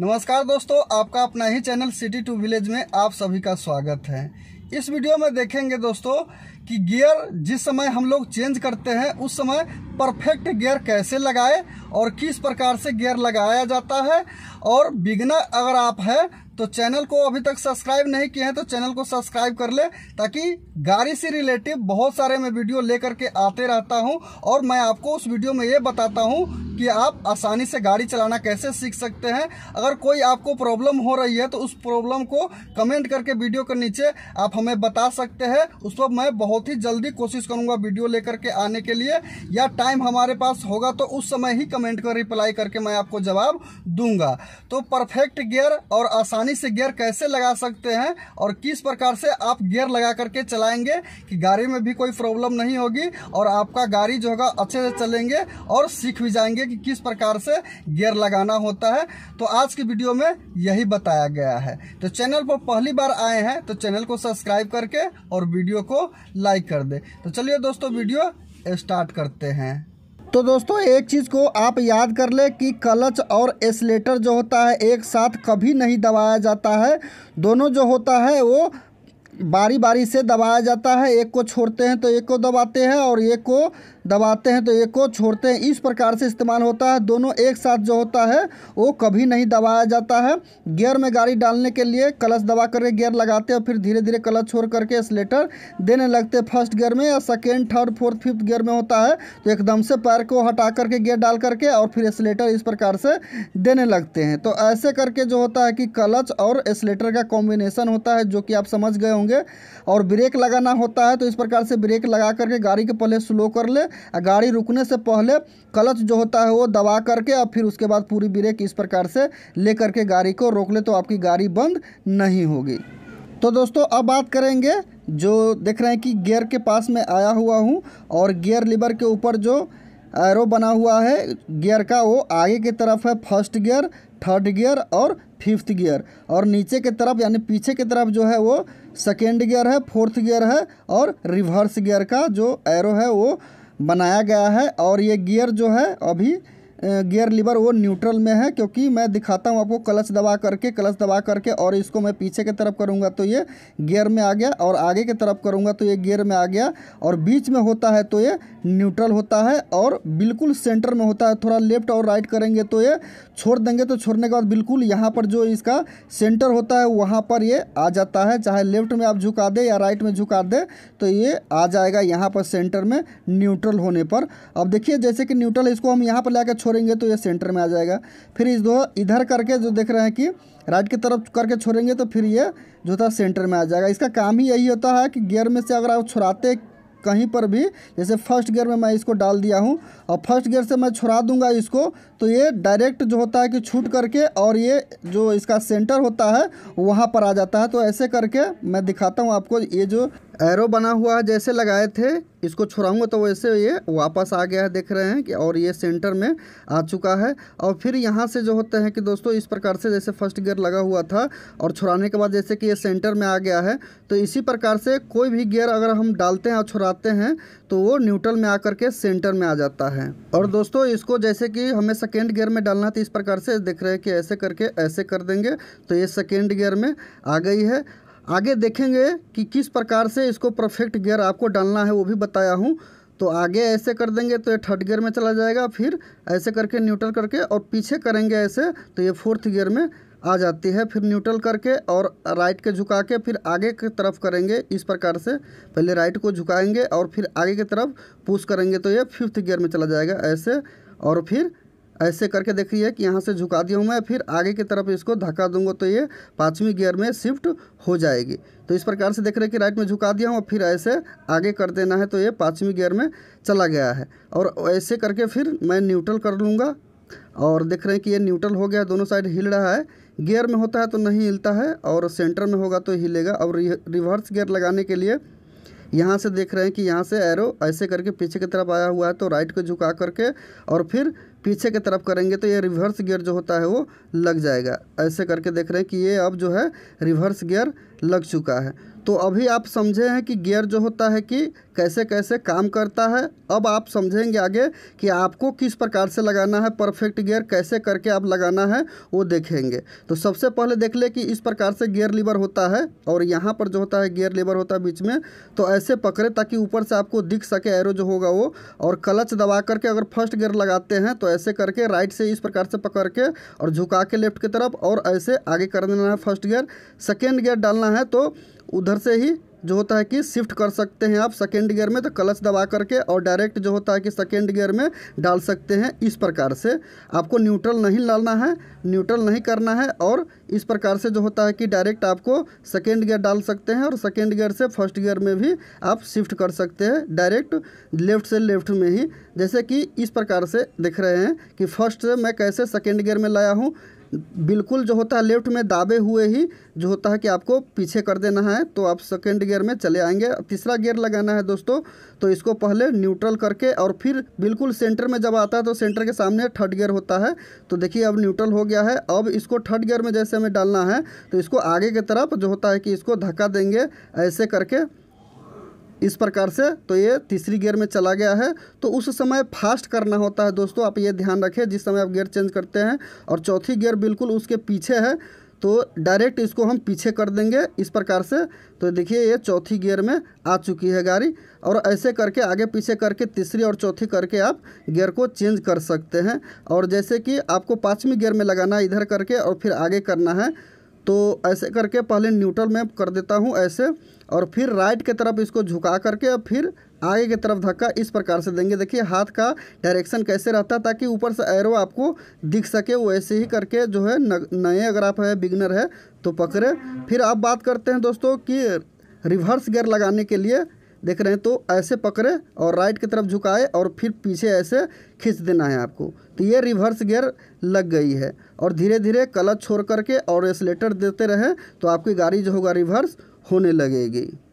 नमस्कार दोस्तों आपका अपना ही चैनल सिटी टू विलेज में आप सभी का स्वागत है इस वीडियो में देखेंगे दोस्तों कि गियर जिस समय हम लोग चेंज करते हैं उस समय परफेक्ट गियर कैसे लगाए और किस प्रकार से गियर लगाया जाता है और बिगनर अगर आप हैं तो चैनल को अभी तक सब्सक्राइब नहीं किए हैं तो चैनल को सब्सक्राइब कर ले ताकि गाड़ी से रिलेटिव बहुत सारे मैं वीडियो लेकर के आते रहता हूं और मैं आपको उस वीडियो में ये बताता हूं कि आप आसानी से गाड़ी चलाना कैसे सीख सकते हैं अगर कोई आपको प्रॉब्लम हो रही है तो उस प्रॉब्लम को कमेंट करके वीडियो के नीचे आप हमें बता सकते हैं उस पर मैं बहुत ही जल्दी कोशिश करूँगा वीडियो लेकर के आने के लिए या टाइम हमारे पास होगा तो उस समय ही कमेंट को रिप्लाई करके मैं आपको जवाब दूंगा तो परफेक्ट गियर और आसानी से गियर कैसे लगा सकते हैं और किस प्रकार से आप गियर लगा करके चलाएंगे कि गाड़ी में भी कोई प्रॉब्लम नहीं होगी और आपका गाड़ी जो होगा अच्छे से चलेंगे और सीख भी जाएंगे कि किस प्रकार से गियर लगाना होता है तो आज की वीडियो में यही बताया गया है तो चैनल पर पहली बार आए हैं तो चैनल को सब्सक्राइब करके और वीडियो को लाइक कर दे तो चलिए दोस्तों वीडियो स्टार्ट करते हैं तो दोस्तों एक चीज़ को आप याद कर ले कि क्लच और एसलेटर जो होता है एक साथ कभी नहीं दबाया जाता है दोनों जो होता है वो बारी बारी से दबाया जाता है एक को छोड़ते हैं तो एक को दबाते हैं और एक को दबाते हैं तो एक को छोड़ते हैं इस प्रकार से इस्तेमाल होता है दोनों एक साथ जो होता है वो कभी नहीं दबाया जाता है गियर में गाड़ी डालने के लिए क्लच दबा करके गियर लगाते हैं और फिर धीरे धीरे क्लच छोड़ करके स्लेटर देने लगते हैं फर्स्ट गियर में या second third fourth fifth gear में होता है तो एकदम से पैर को हटा करके गियर डाल करके और फिर स्लेटर इस प्रकार से देने लगते हैं तो ऐसे करके जो होता है कि क्लच और स्लेटर का कॉम्बिनेशन होता है जो कि आप समझ गए होंगे और ब्रेक लगाना होता है तो इस प्रकार से ब्रेक लगा करके गाड़ी के पहले स्लो कर ले गाड़ी रुकने से पहले क्लच जो होता है वो दबा करके और फिर उसके बाद पूरी ब्रेक इस प्रकार से ले करके गाड़ी को रोक ले तो आपकी गाड़ी बंद नहीं होगी तो दोस्तों अब बात करेंगे जो देख रहे हैं कि गियर के पास में आया हुआ हूँ और गियर लीवर के ऊपर जो एरो बना हुआ है गियर का वो आगे की तरफ है फर्स्ट गियर थर्ड गियर और फिफ्थ गियर और नीचे की तरफ यानी पीछे की तरफ जो है वो सेकेंड गियर है फोर्थ गियर है और रिवर्स गियर का जो एरो है वो बनाया गया है और ये गियर जो है अभी गियर लीवर वो न्यूट्रल में है क्योंकि मैं दिखाता हूँ आपको क्लच दबा करके क्लच दबा करके और इसको मैं पीछे की तरफ करूँगा तो ये गियर में आ गया और आगे की तरफ करूँगा तो ये गियर में आ गया और बीच में होता है तो ये न्यूट्रल होता है और बिल्कुल सेंटर में होता है थोड़ा लेफ्ट और राइट करेंगे तो ये छोड़ देंगे तो छोड़ने के बाद बिल्कुल यहाँ पर जो इसका सेंटर होता है वहाँ पर ये आ जाता है चाहे लेफ्ट में आप झुका दे या राइट में झुका दे तो ये आ जाएगा यहाँ पर सेंटर में न्यूट्रल होने पर अब देखिए जैसे कि न्यूट्रल इसको हम यहाँ पर ला छोड़ेंगे तो ये सेंटर में आ जाएगा फिर इस दो इधर करके जो देख रहे हैं कि राइट की तरफ करके छोड़ेंगे तो फिर ये जो था सेंटर में आ जाएगा इसका काम ही यही होता है कि गियर में से अगर आप छुड़ाते कहीं पर भी जैसे फर्स्ट गियर में मैं इसको डाल दिया हूँ और फर्स्ट गियर से मैं छुड़ा दूंगा इसको तो ये डायरेक्ट जो होता है कि छूट करके और ये जो इसका सेंटर होता है वहाँ पर आ जाता है तो ऐसे करके मैं दिखाता हूँ आपको ये जो एरो बना हुआ है जैसे लगाए थे इसको छुड़ाऊंगा तो वैसे ये वापस आ गया है देख रहे हैं कि और ये सेंटर में आ चुका है और फिर यहाँ से जो होते हैं कि दोस्तों इस प्रकार से जैसे फर्स्ट गियर लगा हुआ था और छुड़ाने के बाद जैसे कि ये सेंटर में आ गया है तो इसी प्रकार से कोई भी गियर अगर हम डालते हैं और छुड़ाते हैं तो वो न्यूट्रल में आकर के सेंटर में आ जाता है और दोस्तों इसको जैसे कि हमें सेकेंड गियर में डालना तो इस प्रकार से देख रहे हैं कि ऐसे करके ऐसे कर देंगे तो ये सेकेंड गियर में आ गई है आगे देखेंगे कि किस प्रकार से इसको परफेक्ट गियर आपको डालना है वो भी बताया हूँ तो आगे ऐसे कर देंगे तो ये थर्ड गियर में चला जाएगा फिर ऐसे करके न्यूट्रल करके और पीछे करेंगे ऐसे तो ये फोर्थ गियर में आ जाती है फिर न्यूट्रल करके और राइट के झुका के फिर आगे की तरफ करेंगे इस प्रकार से पहले राइट को झुकाएंगे और फिर आगे की तरफ पुश करेंगे तो ये फिफ्थ गियर में चला जाएगा ऐसे और फिर ऐसे करके देखिए कि यहाँ से झुका दिया हूँ मैं फिर आगे की तरफ इसको धक्का दूंगा तो ये पाँचवीं गियर में शिफ्ट हो जाएगी तो इस प्रकार से देख रहे हैं कि राइट में झुका दिया हूँ और फिर ऐसे आगे कर देना है तो ये पाँचवीं गियर में चला गया है और ऐसे करके फिर मैं न्यूट्रल कर लूँगा और देख रहे हैं कि ये न्यूट्रल हो गया दोनों साइड हिल रहा है गियर में होता है तो नहीं हिलता है और सेंटर में होगा तो हिलेगा और रिवर्स गियर लगाने के लिए यहाँ से देख रहे हैं कि यहाँ से एरो ऐसे करके पीछे की तरफ आया हुआ है तो राइट को झुका करके और फिर पीछे की तरफ करेंगे तो ये रिवर्स गियर जो होता है वो लग जाएगा ऐसे करके देख रहे हैं कि ये अब जो है रिवर्स गियर लग चुका है तो अभी आप समझे हैं कि गियर जो होता है कि कैसे कैसे काम करता है अब आप समझेंगे आगे कि आपको किस प्रकार से लगाना है परफेक्ट गियर कैसे करके आप लगाना है वो देखेंगे तो सबसे पहले देख ले कि इस प्रकार से गियर लीवर होता है और यहाँ पर जो होता है गियर लीवर होता है बीच में तो ऐसे पकड़े ताकि ऊपर से आपको दिख सके एरो जो होगा वो और क्लच दबा करके अगर फर्स्ट गियर लगाते हैं तो ऐसे करके राइट से इस प्रकार से पकड़ के और झुका के लेफ्ट की तरफ और ऐसे आगे कर देना है फर्स्ट गियर सेकेंड गियर डालना है तो उधर से ही जो होता है कि शिफ्ट कर सकते हैं आप सेकेंड गियर में तो क्लच दबा करके और डायरेक्ट जो होता है कि सेकेंड गियर में डाल सकते हैं इस प्रकार से आपको न्यूट्रल नहीं डालना है न्यूट्रल नहीं करना है और इस प्रकार से जो होता है कि डायरेक्ट आपको सेकेंड गियर डाल सकते हैं और सेकेंड गियर से फर्स्ट गियर में भी आप शिफ्ट कर सकते हैं डायरेक्ट लेफ्ट से लेफ्ट में ही जैसे कि इस प्रकार से देख रहे हैं कि फर्स्ट से मैं कैसे सेकेंड गियर में लाया हूँ बिल्कुल जो होता है लेफ्ट में दाबे हुए ही जो होता है कि आपको पीछे कर देना है तो आप सेकेंड गियर में चले आएंगे तीसरा गियर लगाना है दोस्तों तो इसको पहले न्यूट्रल करके और फिर बिल्कुल सेंटर में जब आता है तो सेंटर के सामने थर्ड गियर होता है तो देखिए अब न्यूट्रल हो गया है अब इसको थर्ड गियर में जैसे हमें डालना है तो इसको आगे की तरफ जो होता है कि इसको धक्का देंगे ऐसे करके इस प्रकार से तो ये तीसरी गियर में चला गया है तो उस समय फास्ट करना होता है दोस्तों आप ये ध्यान रखें जिस समय आप गियर चेंज करते हैं और चौथी गियर बिल्कुल उसके पीछे है तो डायरेक्ट इसको हम पीछे कर देंगे इस प्रकार से तो देखिए ये चौथी गियर में आ चुकी है गाड़ी और ऐसे करके आगे पीछे करके तीसरी और चौथी करके आप गियर को चेंज कर सकते हैं और जैसे कि आपको पाँचवीं गियर में लगाना है इधर करके और फिर आगे करना है तो ऐसे करके पहले न्यूट्रल में कर देता हूँ ऐसे और फिर राइट के तरफ इसको झुका करके और फिर आगे की तरफ धक्का इस प्रकार से देंगे देखिए हाथ का डायरेक्शन कैसे रहता है ताकि ऊपर से एरो आपको दिख सके वैसे ही करके जो है नए अगर आप है बिगनर है तो पकड़े फिर आप बात करते हैं दोस्तों कि रिवर्स गियर लगाने के लिए देख रहे हैं तो ऐसे पकड़े और राइट की तरफ झुकाए और फिर पीछे ऐसे खींच देना है आपको तो ये रिवर्स गियर लग गई है और धीरे धीरे कलच छोड़ करके और एसलेटर देते रहें तो आपकी गाड़ी जो होगा रिवर्स होने लगेगी